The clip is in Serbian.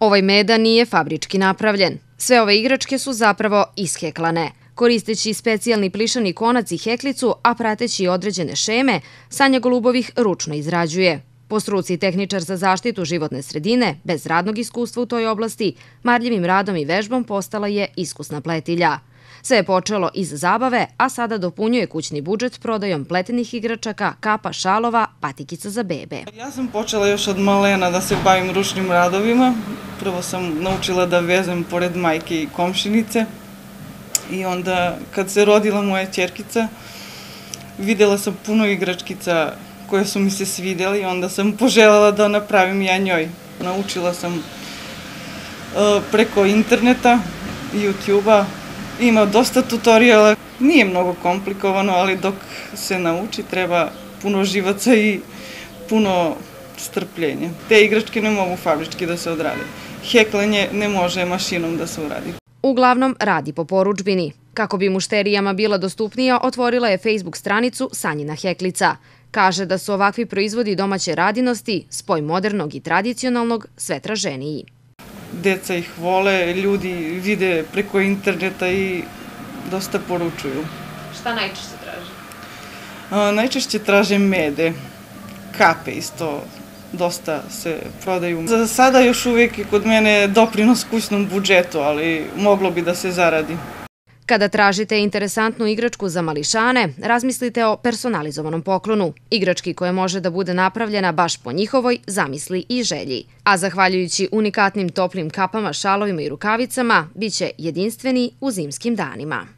Ovaj meda nije fabrički napravljen. Sve ove igračke su zapravo isheklane. Koristeći specijalni plišani konac i heklicu, a prateći određene šeme, Sanja Golubovih ručno izrađuje. Po struci tehničar za zaštitu životne sredine, bez radnog iskustva u toj oblasti, marljivim radom i vežbom postala je iskusna pletilja. Sve je počelo iz zabave, a sada dopunjuje kućni budžet prodajom pletenih igračaka, kapa, šalova, patikica za bebe. Ja sam počela još od malena da se bavim ručnim radovima. Prvo sam naučila da vezem pored majke i komšinice. I onda kad se rodila moja čerkica, videla sam puno igračkica koje su mi se svidjeli, i onda sam poželjala da napravim ja njoj. Naučila sam e, preko interneta, YouTube-a, Ima dosta tutoriala, nije mnogo komplikovano, ali dok se nauči treba puno živaca i puno strpljenja. Te igračke ne mogu fabrički da se odrade. Heklanje ne može mašinom da se uradi. Uglavnom radi po poručbini. Kako bi mušterijama bila dostupnija, otvorila je Facebook stranicu Sanjina Heklica. Kaže da su ovakvi proizvodi domaće radinosti, spoj modernog i tradicionalnog, sve traženiji deca ih vole, ljudi vide preko interneta i dosta poručuju. Šta najčešće traže? najčešće traže mede, kape isto, dosta se prodaju. Za sada još uvijek je kod mene doprinos kućnom budžetu, ali moglo bi da se zaradi. Kada tražite interesantnu igračku za mališane, razmislite o personalizovanom poklonu, igrački koja može da bude napravljena baš po njihovoj zamisli i želji. A zahvaljujući unikatnim toplim kapama, šalovima i rukavicama, bit će jedinstveni u zimskim danima.